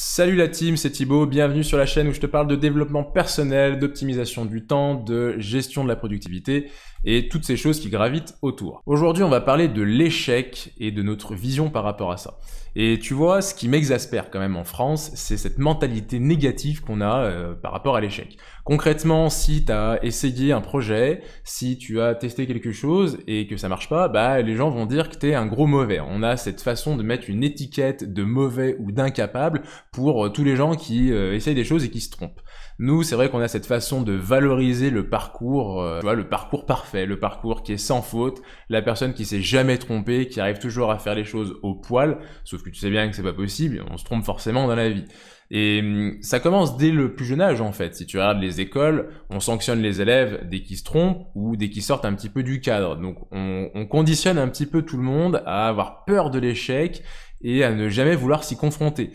Salut la team, c'est Thibaut, bienvenue sur la chaîne où je te parle de développement personnel, d'optimisation du temps, de gestion de la productivité et toutes ces choses qui gravitent autour. Aujourd'hui on va parler de l'échec et de notre vision par rapport à ça. Et tu vois, ce qui m'exaspère quand même en France, c'est cette mentalité négative qu'on a euh, par rapport à l'échec. Concrètement, si tu as essayé un projet, si tu as testé quelque chose et que ça marche pas, bah les gens vont dire que tu es un gros mauvais. On a cette façon de mettre une étiquette de mauvais ou d'incapable pour euh, tous les gens qui euh, essayent des choses et qui se trompent. Nous, c'est vrai qu'on a cette façon de valoriser le parcours, euh, le parcours parfait, le parcours qui est sans faute, la personne qui s'est jamais trompée, qui arrive toujours à faire les choses au poil, sauf que tu sais bien que c'est pas possible, on se trompe forcément dans la vie. Et hum, ça commence dès le plus jeune âge en fait. Si tu regardes les écoles, on sanctionne les élèves dès qu'ils se trompent ou dès qu'ils sortent un petit peu du cadre. Donc on conditionne un petit peu tout le monde à avoir peur de l'échec et à ne jamais vouloir s'y confronter.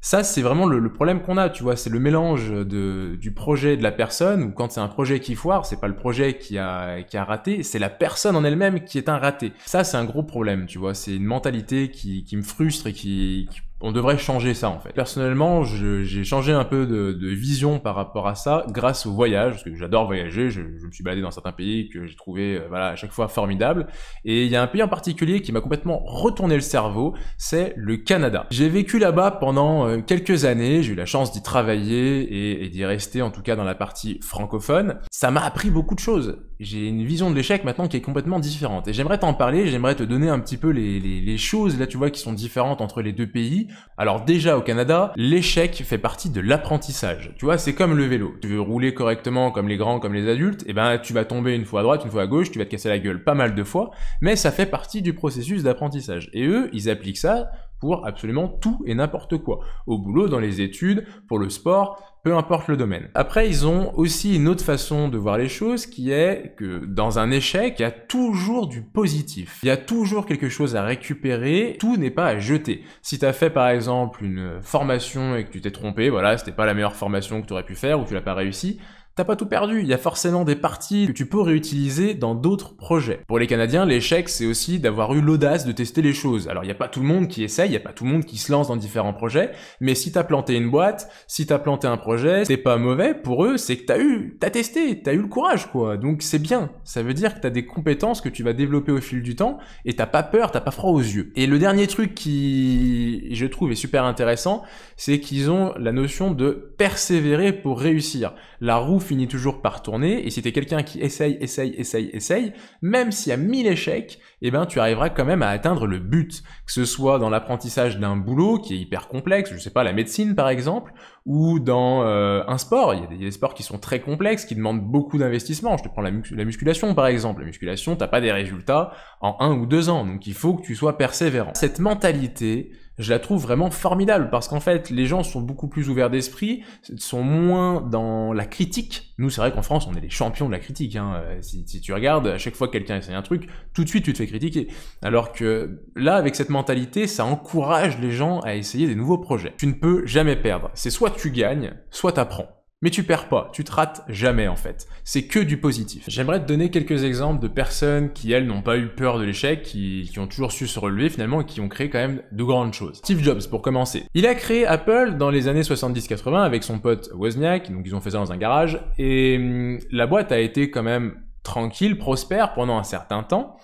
Ça, c'est vraiment le, problème qu'on a, tu vois, c'est le mélange de, du projet de la personne, ou quand c'est un projet qui foire, c'est pas le projet qui a, qui a raté, c'est la personne en elle-même qui est un raté. Ça, c'est un gros problème, tu vois, c'est une mentalité qui, qui me frustre et qui on devrait changer ça en fait. Personnellement, j'ai changé un peu de, vision par rapport à ça grâce au voyage, parce que j'adore voyager, je, me suis baladé dans certains pays que j'ai trouvé euh, voilà, à chaque fois formidable. Et il y a un pays en particulier qui m'a complètement retourné le cerveau, c'est le Canada. J'ai vécu là-bas pendant euh, quelques années, j'ai eu la chance d'y travailler et, d'y rester en tout cas dans la partie francophone. Ça m'a appris beaucoup de choses. J'ai une vision de l'échec maintenant qui est complètement différente. Et j'aimerais t'en parler, j'aimerais te donner un petit peu les, les choses là tu vois qui sont différentes entre les deux pays alors déjà au Canada, l'échec fait partie de l'apprentissage. Tu vois, c'est comme le vélo. Tu veux rouler correctement comme les grands, comme les adultes, et eh ben tu vas tomber une fois à droite, une fois à gauche, tu vas te casser la gueule pas mal de fois, mais ça fait partie du processus d'apprentissage. Et eux, ils appliquent ça pour absolument tout et n'importe quoi. Au boulot, dans les études, pour le sport, peu importe le domaine. Après, ils ont aussi une autre façon de voir les choses qui est que dans un échec, il y a toujours du positif. Il y a toujours quelque chose à récupérer, tout n'est pas à jeter. Si tu as fait par exemple une formation et que tu t'es trompé, voilà, c'était pas la meilleure formation que tu aurais pu faire ou tu l'as pas réussi, T'as pas tout perdu, il y a forcément des parties que tu peux réutiliser dans d'autres projets. Pour les Canadiens, l'échec, c'est aussi d'avoir eu l'audace de tester les choses. Alors, il n'y a pas tout le monde qui essaye, il y a pas tout le monde qui se lance dans différents projets, mais si t'as planté une boîte, si t'as planté un projet, c'est pas mauvais pour eux, c'est que t'as eu, t'as testé, t'as eu le courage, quoi. Donc, c'est bien. Ça veut dire que tu as des compétences que tu vas développer au fil du temps et t'as pas peur, t'as pas froid aux yeux. Et le dernier truc qui, je trouve, est super intéressant, c'est qu'ils ont la notion de persévérer pour réussir. La roue finit toujours par tourner, et si t'es quelqu'un qui essaye, essaye, essaye, essaye, même s'il y a mille échecs, et eh ben, tu arriveras quand même à atteindre le but. Que ce soit dans l'apprentissage d'un boulot qui est hyper complexe, je sais pas, la médecine par exemple, ou dans euh, un sport. Il y, a des, sports qui sont très complexes, qui demandent beaucoup d'investissement. Je te prends la, musculation par exemple. La musculation, t'as pas des résultats en un ou deux ans, donc il faut que tu sois persévérant. Cette mentalité, je la trouve vraiment formidable parce qu'en fait, les gens sont beaucoup plus ouverts d'esprit, sont moins dans la critique. Nous, c'est vrai qu'en France, on est les champions de la critique. Hein. Euh, si, si, tu regardes, à chaque fois que quelqu'un essaie un truc, tout de suite, tu te fais critiquer. Alors que là, avec cette mentalité, ça encourage les gens à essayer des nouveaux projets. Tu ne peux jamais perdre. C'est soit tu gagnes, soit tu apprends, Mais tu perds pas, tu te rates jamais en fait. C'est que du positif. J'aimerais te donner quelques exemples de personnes qui, elles, n'ont pas eu peur de l'échec, qui, ont toujours su se relever finalement et qui ont créé quand même de grandes choses. Steve Jobs, pour commencer. Il a créé Apple dans les années 70-80 avec son pote Wozniak, donc ils ont fait ça dans un garage, et hum, la boîte a été quand même tranquille, prospère pendant un certain temps,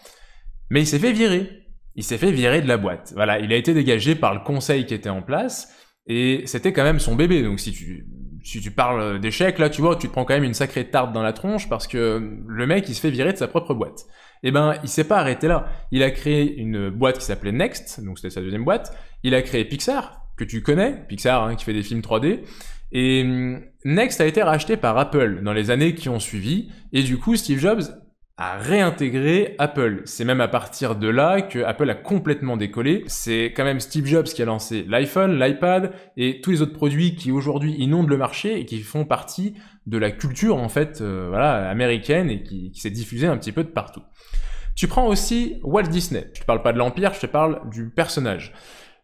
mais il s'est fait virer. Il s'est fait virer de la boîte. Voilà, il a été dégagé par le conseil qui était en place, et c'était quand même son bébé. Donc si tu, si tu parles d'échecs là, tu vois, tu te prends quand même une sacrée tarte dans la tronche parce que le mec, il se fait virer de sa propre boîte. Et eh ben, il s'est pas arrêté là. Il a créé une boîte qui s'appelait Next, donc c'était sa deuxième boîte. Il a créé Pixar, que tu connais, Pixar, hein, qui fait des films 3D. Et Next a été racheté par Apple dans les années qui ont suivi. Et du coup, Steve Jobs à réintégrer Apple. C'est même à partir de là que Apple a complètement décollé. C'est quand même Steve Jobs qui a lancé l'iPhone, l'iPad et tous les autres produits qui aujourd'hui inondent le marché et qui font partie de la culture en fait euh, voilà américaine et qui, qui s'est diffusée un petit peu de partout. Tu prends aussi Walt Disney. Je te parle pas de l'empire, je te parle du personnage.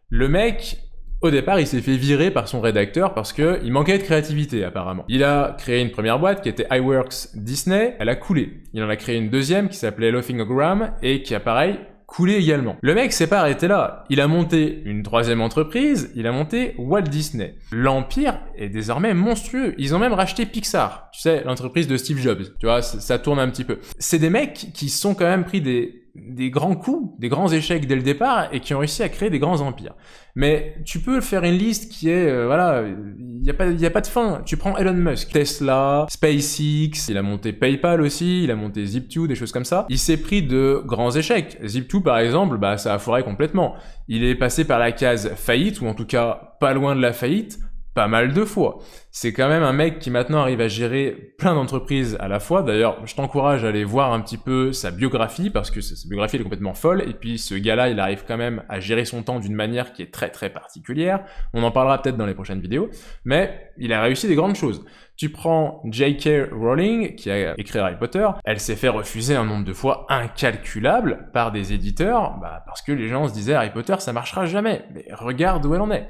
Le mec, au départ, il s'est fait virer par son rédacteur parce que il manquait de créativité apparemment. Il a créé une première boîte qui était iWorks Disney, elle a coulé. Il en a créé une deuxième qui s'appelait O'Gram et qui a pareil coulé également. Le mec s'est pas arrêté là. Il a monté une troisième entreprise, il a monté Walt Disney. L'empire est désormais monstrueux. Ils ont même racheté Pixar, tu sais, l'entreprise de Steve Jobs. Tu vois, ça tourne un petit peu. C'est des mecs qui sont quand même pris des des grands coups, des grands échecs dès le départ et qui ont réussi à créer des grands empires. Mais tu peux faire une liste qui est, euh, voilà, il n'y a, pas, a pas de fin. Tu prends Elon Musk, Tesla, SpaceX, il a monté PayPal aussi, il a monté Zip2, des choses comme ça. Il s'est pris de grands échecs. Zip2, par exemple, bah, ça a foiré complètement. Il est passé par la case faillite, ou en tout cas pas loin de la faillite, pas mal de fois. C'est quand même un mec qui maintenant arrive à gérer plein d'entreprises à la fois. D'ailleurs, je t'encourage à aller voir un petit peu sa biographie parce que sa biographie est complètement folle. Et puis ce gars-là, il arrive quand même à gérer son temps d'une manière qui est très très particulière. On en parlera peut-être dans les prochaines vidéos, mais il a réussi des grandes choses. Tu prends J.K. Rowling, qui a écrit Harry Potter, elle s'est fait refuser un nombre de fois incalculable par des éditeurs, bah, parce que les gens se disaient Harry Potter, ça marchera jamais. Mais regarde où elle en est.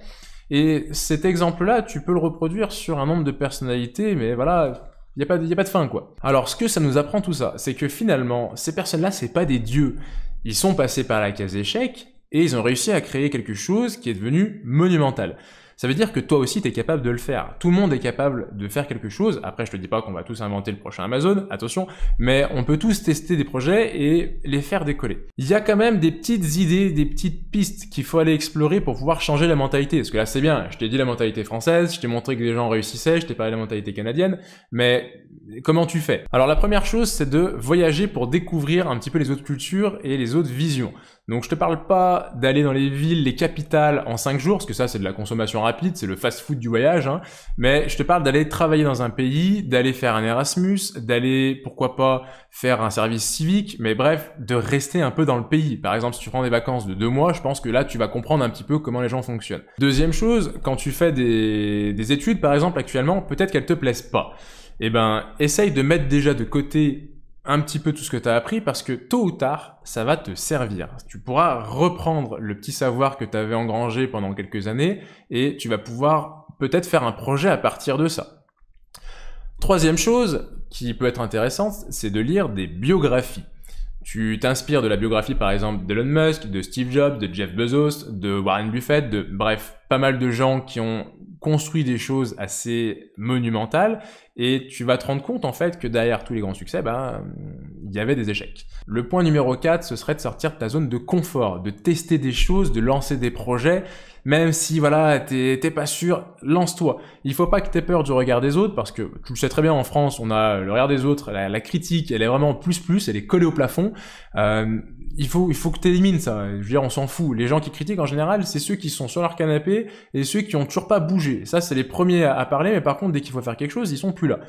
Et cet exemple-là, tu peux le reproduire sur un nombre de personnalités, mais voilà, il n'y a, pas de, pas de fin, quoi. Alors, ce que ça nous apprend tout ça, c'est que finalement, ces personnes-là, c'est pas des dieux. Ils sont passés par la case échec, et ils ont réussi à créer quelque chose qui est devenu monumental. Ça veut dire que toi aussi, tu es capable de le faire. Tout le monde est capable de faire quelque chose. Après, je te dis pas qu'on va tous inventer le prochain Amazon, attention, mais on peut tous tester des projets et les faire décoller. Il y a quand même des petites idées, des petites pistes qu'il faut aller explorer pour pouvoir changer la mentalité. Parce que là, c'est bien, je t'ai dit la mentalité française, je t'ai montré que les gens réussissaient, je t'ai parlé de la mentalité canadienne, mais comment tu fais Alors la première chose, c'est de voyager pour découvrir un petit peu les autres cultures et les autres visions. Donc je te parle pas d'aller dans les villes, les capitales en 5 jours, parce que ça c'est de la consommation rapide c'est le fast-food du voyage, hein. mais je te parle d'aller travailler dans un pays, d'aller faire un Erasmus, d'aller, pourquoi pas, faire un service civique, mais bref, de rester un peu dans le pays. Par exemple, si tu prends des vacances de deux mois, je pense que là, tu vas comprendre un petit peu comment les gens fonctionnent. Deuxième chose, quand tu fais des, études, par exemple, actuellement, peut-être qu'elles te plaisent pas. et eh ben, essaye de mettre déjà de côté un petit peu tout ce que tu as appris parce que tôt ou tard, ça va te servir. Tu pourras reprendre le petit savoir que tu avais engrangé pendant quelques années et tu vas pouvoir peut-être faire un projet à partir de ça. Troisième chose qui peut être intéressante, c'est de lire des biographies. Tu t'inspires de la biographie par exemple d'Elon Musk, de Steve Jobs, de Jeff Bezos, de Warren Buffett, de bref, pas mal de gens qui ont construit des choses assez monumentales et tu vas te rendre compte en fait que derrière tous les grands succès, bah, il y avait des échecs. Le point numéro 4, ce serait de sortir de ta zone de confort, de tester des choses, de lancer des projets, même si voilà, t'es pas sûr, lance-toi. Il faut pas que t'aies peur du regard des autres parce que tu le sais très bien en France, on a le regard des autres, la, critique, elle est vraiment plus plus, elle est collée au plafond. Euh, il faut, il faut que tu élimines ça. Je veux dire, on s'en fout. Les gens qui critiquent, en général, c'est ceux qui sont sur leur canapé et ceux qui ont toujours pas bougé. Ça, c'est les premiers à, parler, mais par contre, dès qu'il faut faire quelque chose, ils sont plus là.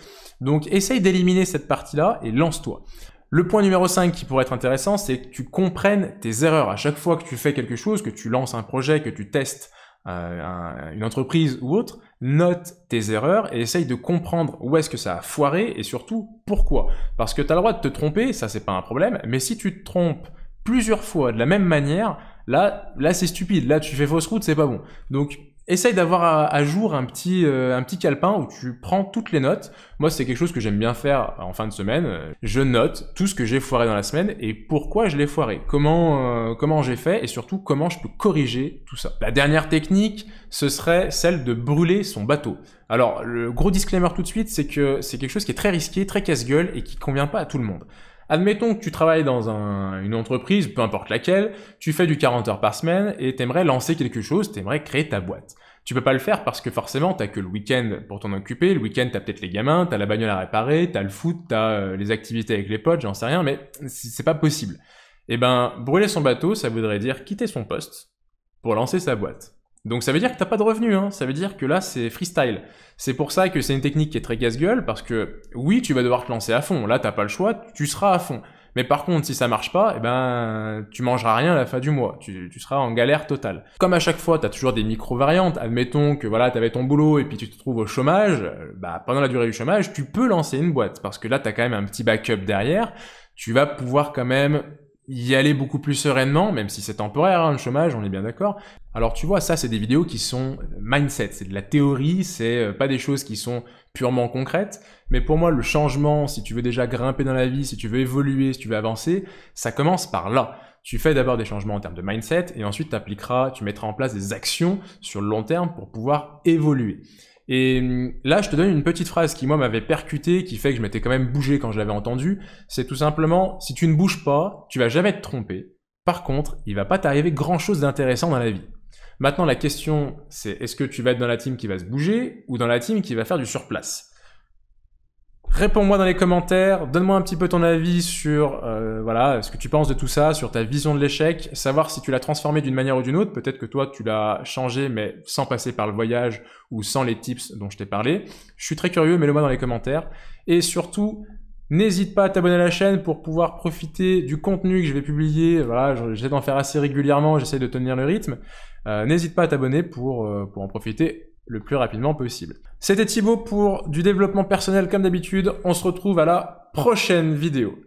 Donc, essaye d'éliminer cette partie-là et lance-toi. Le point numéro 5 qui pourrait être intéressant, c'est que tu comprennes tes erreurs. À chaque fois que tu fais quelque chose, que tu lances un projet, que tu testes euh, une entreprise ou autre, note tes erreurs et essaye de comprendre où est-ce que ça a foiré et surtout pourquoi. Parce que tu as le droit de te tromper, ça c'est pas un problème, mais si tu te trompes plusieurs fois de la même manière, là, là c'est stupide, là tu fais fausse route, c'est pas bon. Donc essaye d'avoir à, jour un petit, euh, un petit calepin où tu prends toutes les notes. Moi, c'est quelque chose que j'aime bien faire en fin de semaine. Je note tout ce que j'ai foiré dans la semaine et pourquoi je l'ai foiré, comment, euh, comment j'ai fait et surtout comment je peux corriger tout ça. La dernière technique, ce serait celle de brûler son bateau. Alors, le gros disclaimer tout de suite, c'est que c'est quelque chose qui est très risqué, très casse-gueule et qui convient pas à tout le monde. Admettons que tu travailles dans une entreprise, peu importe laquelle, tu fais du 40 heures par semaine et t'aimerais lancer quelque chose, t'aimerais créer ta boîte. Tu peux pas le faire parce que forcément t'as que le week-end pour t'en occuper, le week-end t'as peut-être les gamins, t'as la bagnole à réparer, t'as le foot, t'as euh, les activités avec les potes, j'en sais rien, mais c'est pas possible. Eh ben, brûler son bateau, ça voudrait dire quitter son poste pour lancer sa boîte. Donc ça veut dire que t'as pas de revenus, hein. ça veut dire que là c'est freestyle. C'est pour ça que c'est une technique qui est très casse-gueule, parce que oui, tu vas devoir te lancer à fond, là t'as pas le choix, tu seras à fond. Mais par contre, si ça marche pas, eh ben, tu mangeras rien à la fin du mois. Tu, seras en galère totale. Comme à chaque fois, tu as toujours des micro-variantes. Admettons que voilà, tu avais ton boulot et puis tu te trouves au chômage. Bah, pendant la durée du chômage, tu peux lancer une boîte parce que là, tu as quand même un petit backup derrière. Tu vas pouvoir quand même y aller beaucoup plus sereinement, même si c'est temporaire, hein, le chômage, on est bien d'accord. Alors tu vois, ça, c'est des vidéos qui sont euh, mindset, c'est de la théorie, c'est euh, pas des choses qui sont purement concrètes. Mais pour moi, le changement, si tu veux déjà grimper dans la vie, si tu veux évoluer, si tu veux avancer, ça commence par là. Tu fais d'abord des changements en termes de mindset et ensuite tu appliqueras, tu mettras en place des actions sur le long terme pour pouvoir évoluer. Et hum, là, je te donne une petite phrase qui, moi, m'avait percuté, qui fait que je m'étais quand même bougé quand je l'avais entendue. C'est tout simplement, si tu ne bouges pas, tu vas jamais te tromper. Par contre, il va pas t'arriver grand chose d'intéressant dans la vie. Maintenant, la question, c'est est-ce que tu vas être dans la team qui va se bouger ou dans la team qui va faire du surplace Réponds-moi dans les commentaires, donne-moi un petit peu ton avis sur euh, voilà ce que tu penses de tout ça, sur ta vision de l'échec, savoir si tu l'as transformé d'une manière ou d'une autre. Peut-être que toi tu l'as changé, mais sans passer par le voyage ou sans les tips dont je t'ai parlé. Je suis très curieux, mets-le-moi dans les commentaires. Et surtout, N'hésite pas à t'abonner à la chaîne pour pouvoir profiter du contenu que je vais publier. Voilà, j'essaie d'en faire assez régulièrement, j'essaie de tenir le rythme. Euh, n'hésite pas à t'abonner pour, euh, pour en profiter le plus rapidement possible. C'était Thibaut pour du développement personnel comme d'habitude. On se retrouve à la prochaine vidéo.